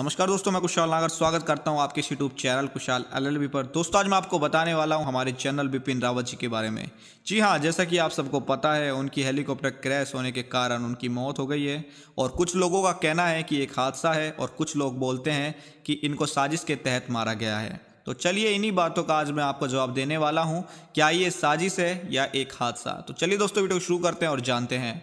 नमस्कार दोस्तों मैं कुशाल नागर स्वागत करता हूं आपके यूट्यूब चैनल कुशाल एलएलबी पर दोस्तों आज मैं आपको बताने वाला हूं हमारे जनरल बिपिन रावत जी के बारे में जी हां जैसा कि आप सबको पता है उनकी हेलीकॉप्टर क्रैश होने के कारण उनकी मौत हो गई है और कुछ लोगों का कहना है कि एक हादसा है और कुछ लोग बोलते हैं कि इनको साजिश के तहत मारा गया है तो चलिए इन्हीं बातों का आज मैं आपको जवाब देने वाला हूँ क्या ये साजिश है या एक हादसा तो चलिए दोस्तों वीडियो शुरू करते हैं और जानते हैं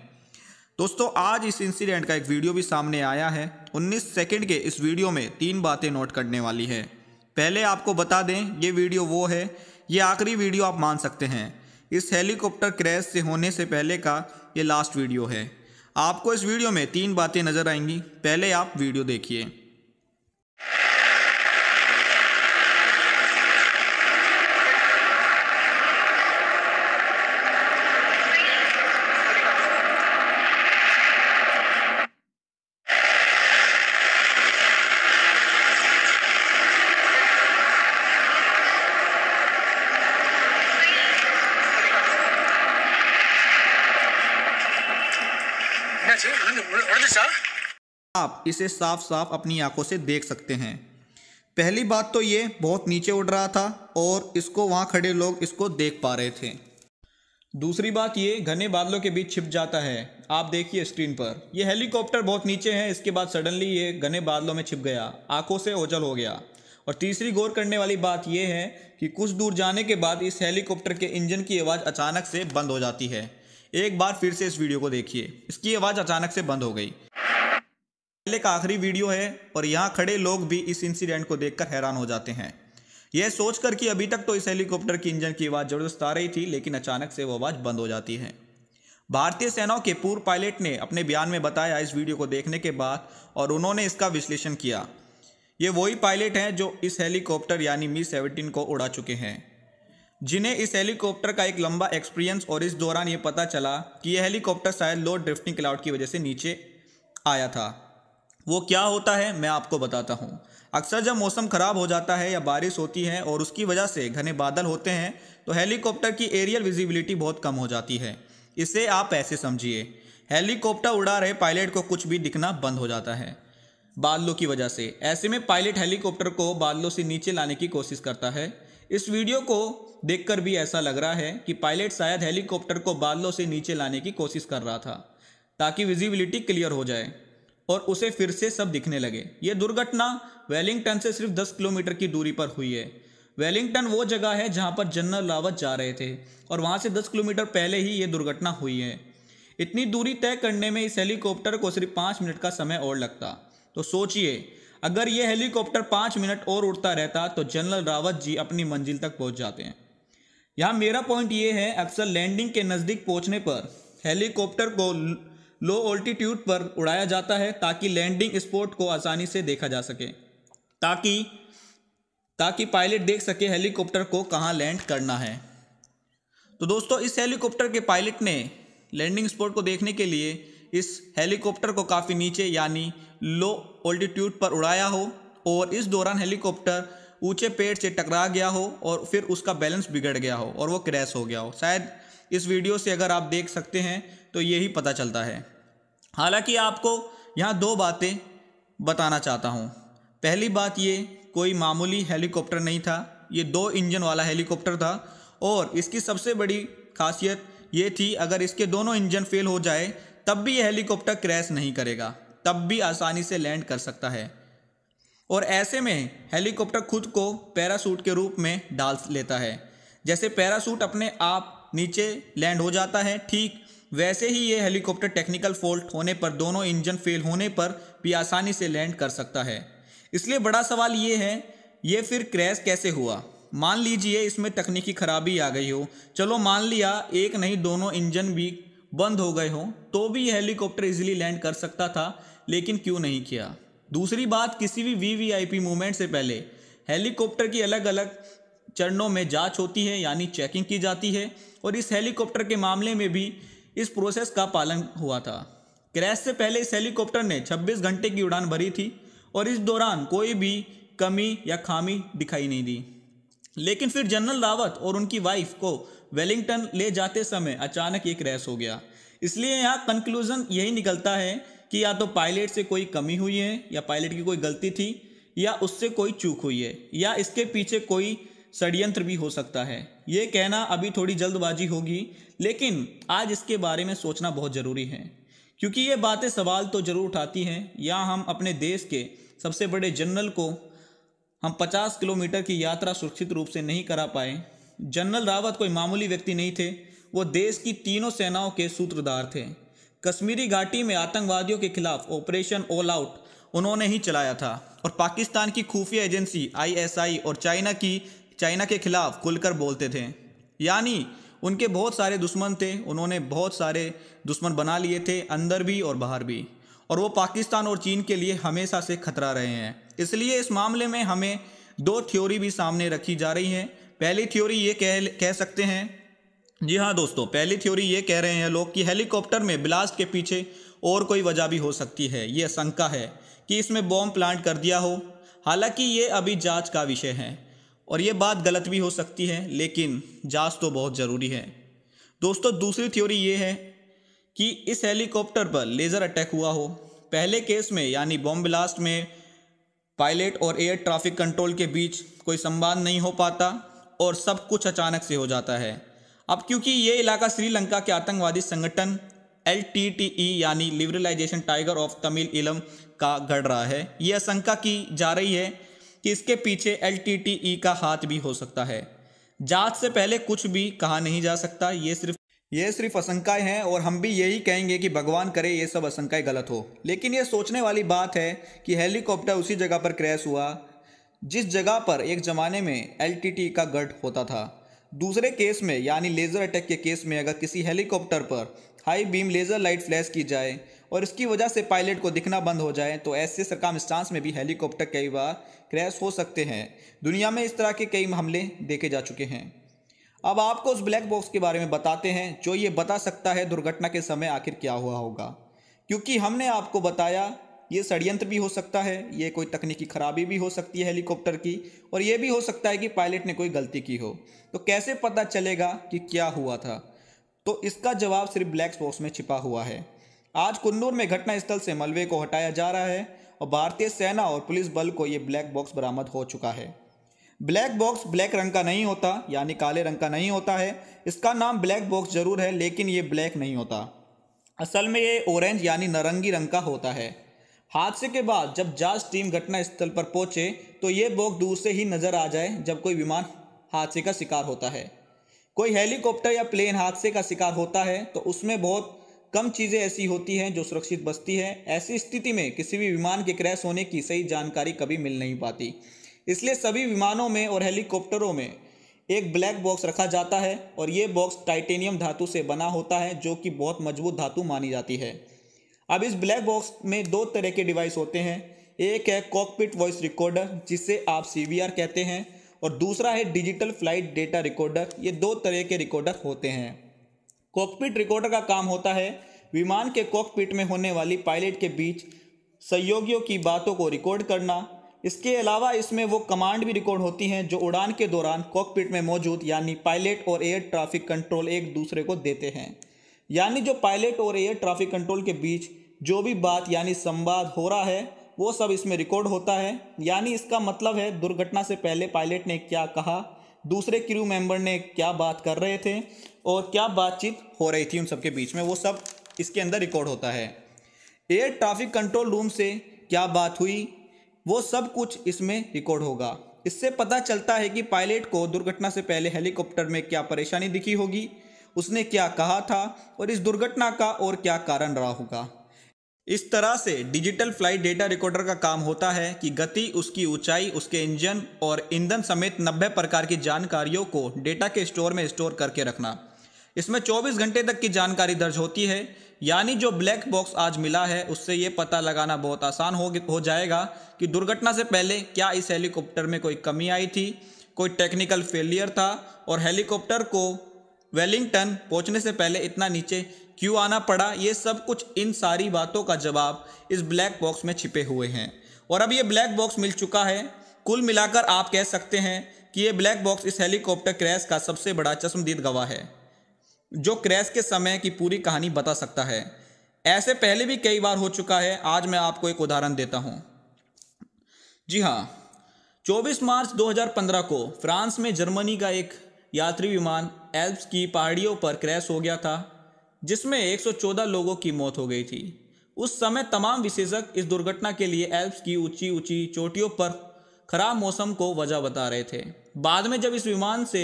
दोस्तों आज इस इंसिडेंट का एक वीडियो भी सामने आया है 19 सेकंड के इस वीडियो में तीन बातें नोट करने वाली है पहले आपको बता दें ये वीडियो वो है ये आखिरी वीडियो आप मान सकते हैं इस हेलीकॉप्टर क्रैश से होने से पहले का ये लास्ट वीडियो है आपको इस वीडियो में तीन बातें नज़र आएंगी पहले आप वीडियो देखिए आप इसे साफ साफ अपनी आंखों से देख सकते हैं पहली बात तो ये बहुत नीचे उड़ रहा था और इसको वहाँ खड़े लोग इसको देख पा रहे थे दूसरी बात ये घने बादलों के बीच छिप जाता है आप देखिए स्क्रीन पर यह हेलीकॉप्टर बहुत नीचे है इसके बाद सडनली ये घने बादलों में छिप गया आंखों से ओझल हो गया और तीसरी गौर करने वाली बात यह है कि कुछ दूर जाने के बाद इस हेलीकॉप्टर के इंजन की आवाज़ अचानक से बंद हो जाती है एक बार फिर से इस वीडियो को देखिए इसकी आवाज़ अचानक से बंद हो गई पहले का आखिरी वीडियो है और यहाँ खड़े लोग भी इस इंसिडेंट को देखकर हैरान हो जाते हैं यह सोचकर कि अभी तक तो इस हेलीकॉप्टर की इंजन की आवाज़ ज़बरदस्त आ रही थी लेकिन अचानक से वो आवाज़ बंद हो जाती है भारतीय सेना के पूर्व पायलट ने अपने बयान में बताया इस वीडियो को देखने के बाद और उन्होंने इसका विश्लेषण किया ये वही पायलट हैं जो इस हेलीकॉप्टर यानी मी सेवनटीन को उड़ा चुके हैं जिन्हें इस हेलीकॉप्टर का एक लंबा एक्सपीरियंस और इस दौरान ये पता चला कि यह हेलीकॉप्टर शायद लो ड्रिफ्टिंग क्लाउड की वजह से नीचे आया था वो क्या होता है मैं आपको बताता हूँ अक्सर जब मौसम ख़राब हो जाता है या बारिश होती है और उसकी वजह से घने बादल होते हैं तो हेलीकॉप्टर की एरियल विजिबिलिटी बहुत कम हो जाती है इसे आप ऐसे समझिए हेलीकॉप्टर उड़ा रहे पायलट को कुछ भी दिखना बंद हो जाता है बादलों की वजह से ऐसे में पायलट हेलीकॉप्टर को बादलों से नीचे लाने की कोशिश करता है इस वीडियो को देखकर भी ऐसा लग रहा है कि पायलट शायद हेलीकॉप्टर को बादलों से नीचे लाने की कोशिश कर रहा था ताकि विजिबिलिटी क्लियर हो जाए और उसे फिर से सब दिखने लगे ये दुर्घटना वेलिंगटन से सिर्फ 10 किलोमीटर की दूरी पर हुई है वेलिंगटन वो जगह है जहाँ पर जनरल रावत जा रहे थे और वहाँ से दस किलोमीटर पहले ही ये दुर्घटना हुई है इतनी दूरी तय करने में इस हेलीकॉप्टर को सिर्फ पाँच मिनट का समय और लगता तो सोचिए अगर ये हेलीकॉप्टर पाँच मिनट और उड़ता रहता तो जनरल रावत जी अपनी मंजिल तक पहुंच जाते हैं यहाँ मेरा पॉइंट ये है अक्सर लैंडिंग के नज़दीक पहुंचने पर हेलीकॉप्टर को लो ऑल्टीट्यूड पर उड़ाया जाता है ताकि लैंडिंग स्पॉट को आसानी से देखा जा सके ताकि ताकि पायलट देख सके हेलीकॉप्टर को कहाँ लैंड करना है तो दोस्तों इस हेलीकॉप्टर के पायलट ने लैंडिंग स्पॉट को देखने के लिए इस हेलीकॉप्टर को काफ़ी नीचे यानी लो ऑल्टीट्यूड पर उड़ाया हो और इस दौरान हेलीकॉप्टर ऊंचे पेड़ से टकरा गया हो और फिर उसका बैलेंस बिगड़ गया हो और वो क्रैश हो गया हो शायद इस वीडियो से अगर आप देख सकते हैं तो यही पता चलता है हालांकि आपको यहाँ दो बातें बताना चाहता हूँ पहली बात ये कोई मामूली हेलीकॉप्टर नहीं था ये दो इंजन वाला हेलीकॉप्टर था और इसकी सबसे बड़ी खासियत ये थी अगर इसके दोनों इंजन फेल हो जाए तब भी यह हेलीकॉप्टर क्रैश नहीं करेगा तब भी आसानी से लैंड कर सकता है और ऐसे में हेलीकॉप्टर खुद को पैरासूट के रूप में डाल लेता है जैसे पैरासूट अपने आप नीचे लैंड हो जाता है ठीक वैसे ही ये हेलीकॉप्टर टेक्निकल फॉल्ट होने पर दोनों इंजन फेल होने पर भी आसानी से लैंड कर सकता है इसलिए बड़ा सवाल ये है ये फिर क्रैश कैसे हुआ मान लीजिए इसमें तकनीकी खराबी आ गई हो चलो मान लिया एक नहीं दोनों इंजन भी बंद हो गए हों तो भी यह हेलीकॉप्टर इजिली लैंड कर सकता था लेकिन क्यों नहीं किया दूसरी बात किसी भी वीवीआईपी मूवमेंट से पहले हेलीकॉप्टर की अलग अलग चरणों में जांच होती है यानी चेकिंग की जाती है और इस हेलीकॉप्टर के मामले में भी इस प्रोसेस का पालन हुआ था क्रैश से पहले इस हेलीकॉप्टर ने 26 घंटे की उड़ान भरी थी और इस दौरान कोई भी कमी या खामी दिखाई नहीं दी लेकिन फिर जनरल रावत और उनकी वाइफ को वेलिंगटन ले जाते समय अचानक एक रैस हो गया इसलिए यहाँ कंक्लूजन यही निकलता है कि या तो पायलट से कोई कमी हुई है या पायलट की कोई गलती थी या उससे कोई चूक हुई है या इसके पीछे कोई षडयंत्र भी हो सकता है ये कहना अभी थोड़ी जल्दबाजी होगी लेकिन आज इसके बारे में सोचना बहुत ज़रूरी है क्योंकि ये बातें सवाल तो ज़रूर उठाती हैं या हम अपने देश के सबसे बड़े जनरल को हम 50 किलोमीटर की यात्रा सुरक्षित रूप से नहीं करा पाए जनरल रावत कोई मामूली व्यक्ति नहीं थे वो देश की तीनों सेनाओं के सूत्रधार थे कश्मीरी घाटी में आतंकवादियों के खिलाफ ऑपरेशन ऑल आउट उन्होंने ही चलाया था और पाकिस्तान की खुफिया एजेंसी आईएसआई और चाइना की चाइना के खिलाफ खुलकर बोलते थे यानी उनके बहुत सारे दुश्मन थे उन्होंने बहुत सारे दुश्मन बना लिए थे अंदर भी और बाहर भी और वो पाकिस्तान और चीन के लिए हमेशा से खतरा रहे हैं इसलिए इस मामले में हमें दो थ्योरी भी सामने रखी जा रही हैं पहली थ्योरी ये कह कह सकते हैं जी हाँ दोस्तों पहली थ्योरी ये कह रहे हैं लोग कि हेलीकॉप्टर में ब्लास्ट के पीछे और कोई वजह भी हो सकती है ये शंका है कि इसमें बॉम्ब प्लांट कर दिया हो हालांकि ये अभी जांच का विषय है और ये बात गलत भी हो सकती है लेकिन जांच तो बहुत ज़रूरी है दोस्तों दूसरी थ्योरी ये है कि इस हेलीकॉप्टर पर लेज़र अटैक हुआ हो पहले केस में यानी बॉम्ब ब्लास्ट में पायलट और एयर ट्रैफिक कंट्रोल के बीच कोई संवाद नहीं हो पाता और सब कुछ अचानक से हो जाता है अब क्योंकि ये इलाका श्रीलंका के आतंकवादी संगठन एल टी टी ई यानी लिबरलाइजेशन टाइगर ऑफ तमिल इलम का गढ़ रहा है ये आशंका की जा रही है कि इसके पीछे एल टी टी ई का हाथ भी हो सकता है जांच से पहले कुछ भी कहा नहीं जा सकता ये सिर्फ ये सिर्फ आशंकाएं हैं और हम भी यही कहेंगे कि भगवान करे ये सब आशंकाएं गलत हो लेकिन ये सोचने वाली बात है कि हेलीकॉप्टर उसी जगह पर क्रैश हुआ जिस जगह पर एक ज़माने में एल का गढ़ होता था दूसरे केस में यानी लेज़र अटैक के केस में अगर किसी हेलीकॉप्टर पर high beam laser light flash की जाए और इसकी वजह से पायलट को दिखना बंद हो जाए तो ऐसे स्टांस में भी हेलीकॉप्टर कई बार क्रैश हो सकते हैं दुनिया में इस तरह के कई हमले देखे जा चुके हैं अब आपको उस ब्लैक बॉक्स के बारे में बताते हैं जो ये बता सकता है दुर्घटना के समय आखिर क्या हुआ होगा क्योंकि हमने आपको बताया ये षडयंत्र भी हो सकता है ये कोई तकनीकी खराबी भी हो सकती है हेलीकॉप्टर की और ये भी हो सकता है कि पायलट ने कोई गलती की हो तो कैसे पता चलेगा कि क्या हुआ था तो इसका जवाब सिर्फ ब्लैक बॉक्स में छिपा हुआ है आज कुन्नूर में घटनास्थल से मलबे को हटाया जा रहा है और भारतीय सेना और पुलिस बल को ये ब्लैक बॉक्स बरामद हो चुका है ब्लैक बॉक्स ब्लैक रंग का नहीं होता यानी काले रंग का नहीं होता है इसका नाम ब्लैक बॉक्स जरूर है लेकिन ये ब्लैक नहीं होता असल में ये ऑरेंज यानी नारंगी रंग का होता है हादसे के बाद जब जांच टीम घटनास्थल पर पहुंचे तो ये बोग दूर से ही नजर आ जाए जब कोई विमान हादसे का शिकार होता है कोई हेलीकॉप्टर या प्लेन हादसे का शिकार होता है तो उसमें बहुत कम चीज़ें ऐसी होती हैं जो सुरक्षित बचती है ऐसी स्थिति में किसी भी विमान के क्रैश होने की सही जानकारी कभी मिल नहीं पाती इसलिए सभी विमानों में और हेलीकॉप्टरों में एक ब्लैक बॉक्स रखा जाता है और ये बॉक्स टाइटेनियम धातु से बना होता है जो कि बहुत मजबूत धातु मानी जाती है अब इस ब्लैक बॉक्स में दो तरह के डिवाइस होते हैं एक है कॉकपिट वॉइस रिकॉर्डर जिसे आप सी कहते हैं और दूसरा है डिजिटल फ्लाइट डेटा रिकॉर्डर ये दो तरह के रिकॉर्डर होते हैं कॉकपिट रिकॉर्डर का काम होता है विमान के कॉकपिट में होने वाली पायलट के बीच सहयोगियों की बातों को रिकॉर्ड करना इसके अलावा इसमें वो कमांड भी रिकॉर्ड होती हैं जो उड़ान के दौरान कॉकपिट में मौजूद यानी पायलट और एयर ट्रैफिक कंट्रोल एक दूसरे को देते हैं यानी जो पायलट और एयर ट्रैफिक कंट्रोल के बीच जो भी बात यानी संवाद हो रहा है वो सब इसमें रिकॉर्ड होता है यानी इसका मतलब है दुर्घटना से पहले पायलट ने क्या कहा दूसरे क्रू मेंबर ने क्या बात कर रहे थे और क्या बातचीत हो रही थी उन सबके बीच में वो सब इसके अंदर रिकॉर्ड होता है एयर ट्रैफिक कंट्रोल रूम से क्या बात हुई वो सब कुछ इसमें रिकॉर्ड होगा इससे पता चलता है कि पायलट को दुर्घटना से पहले हेलीकॉप्टर में क्या परेशानी दिखी होगी उसने क्या कहा था और इस दुर्घटना का और क्या कारण रहा होगा इस तरह से डिजिटल फ्लाइट डेटा रिकॉर्डर का काम होता है कि गति उसकी ऊंचाई उसके इंजन और ईंधन समेत 90 प्रकार की जानकारियों को डेटा के स्टोर में स्टोर करके रखना इसमें 24 घंटे तक की जानकारी दर्ज होती है यानी जो ब्लैक बॉक्स आज मिला है उससे ये पता लगाना बहुत आसान हो हो जाएगा कि दुर्घटना से पहले क्या इस हेलीकॉप्टर में कोई कमी आई थी कोई टेक्निकल फेलियर था और हेलीकॉप्टर को वेलिंगटन पहुंचने से पहले इतना नीचे क्यों आना पड़ा ये सब कुछ इन सारी बातों का जवाब इस ब्लैक बॉक्स में छिपे हुए हैं और अब ये ब्लैक बॉक्स मिल चुका है कुल मिलाकर आप कह सकते हैं कि ये ब्लैक बॉक्स इस हेलीकॉप्टर क्रैश का सबसे बड़ा चश्मदीद गवाह है जो क्रैश के समय की पूरी कहानी बता सकता है ऐसे पहले भी कई बार हो चुका है आज मैं आपको एक उदाहरण देता हूँ जी हाँ 24 मार्च 2015 को फ्रांस में जर्मनी का एक यात्री विमान एल्प्स की पहाड़ियों पर क्रैश हो गया था जिसमें 114 लोगों की मौत हो गई थी उस समय तमाम विशेषज्ञ इस दुर्घटना के लिए एल्प्स की ऊंची ऊंची चोटियों पर खराब मौसम को वजह बता रहे थे बाद में जब इस विमान से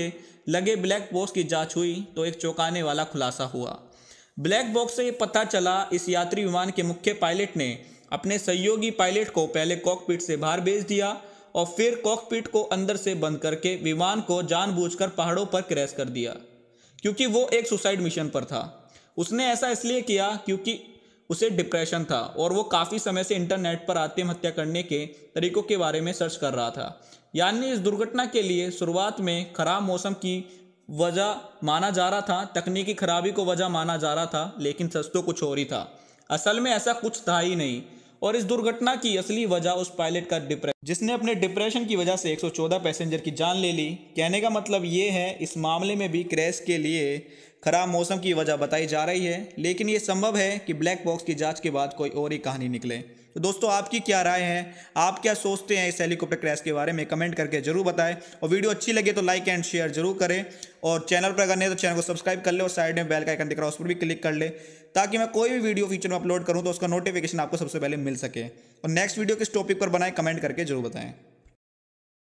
लगे ब्लैक बॉक्स की जांच हुई तो एक चौंकाने वाला खुलासा हुआ ब्लैक बॉक्स से पता चला इस यात्री विमान के मुख्य पायलट ने अपने सहयोगी पायलट को पहले कॉकपिट से बाहर भेज दिया और फिर कॉकपिट को अंदर से बंद करके विमान को जानबूझकर पहाड़ों पर क्रैश कर दिया क्योंकि वो एक सुसाइड मिशन पर था उसने ऐसा इसलिए किया क्योंकि उसे डिप्रेशन था और वो काफ़ी समय से इंटरनेट पर आत्महत्या करने के तरीकों के बारे में सर्च कर रहा था यानी इस दुर्घटना के लिए शुरुआत में खराब मौसम की वजह माना जा रहा था तकनीकी खराबी को वजह माना जा रहा था लेकिन सच तो कुछ और ही था असल में ऐसा कुछ था ही नहीं और इस दुर्घटना की असली वजह उस पायलट का डिप्रेशन जिसने अपने डिप्रेशन की वजह से 114 पैसेंजर की जान ले ली कहने का मतलब ये है इस मामले में भी क्रैश के लिए खराब मौसम की वजह बताई जा रही है लेकिन ये संभव है कि ब्लैक बॉक्स की जांच के बाद कोई और ही कहानी निकले तो दोस्तों आपकी क्या राय है आप क्या सोचते हैं इस हेलीकॉप्टर क्रैश के बारे में कमेंट करके जरूर बताएं और वीडियो अच्छी लगे तो लाइक एंड शेयर जरूर करें और चैनल पर अगर नहीं तो चैनल को सब्सक्राइब कर ले और साइड में बेल का आइकन दिख रहा है उस पर भी क्लिक कर ले ताकि मैं कोई भी वीडियो फीचर में अपलोड करूँ तो उसका नोटिफिकेशन आपको सबसे पहले मिल सके और नेक्स्ट वीडियो किस टॉपिक पर बनाए कमेंट करके जरूर बताएं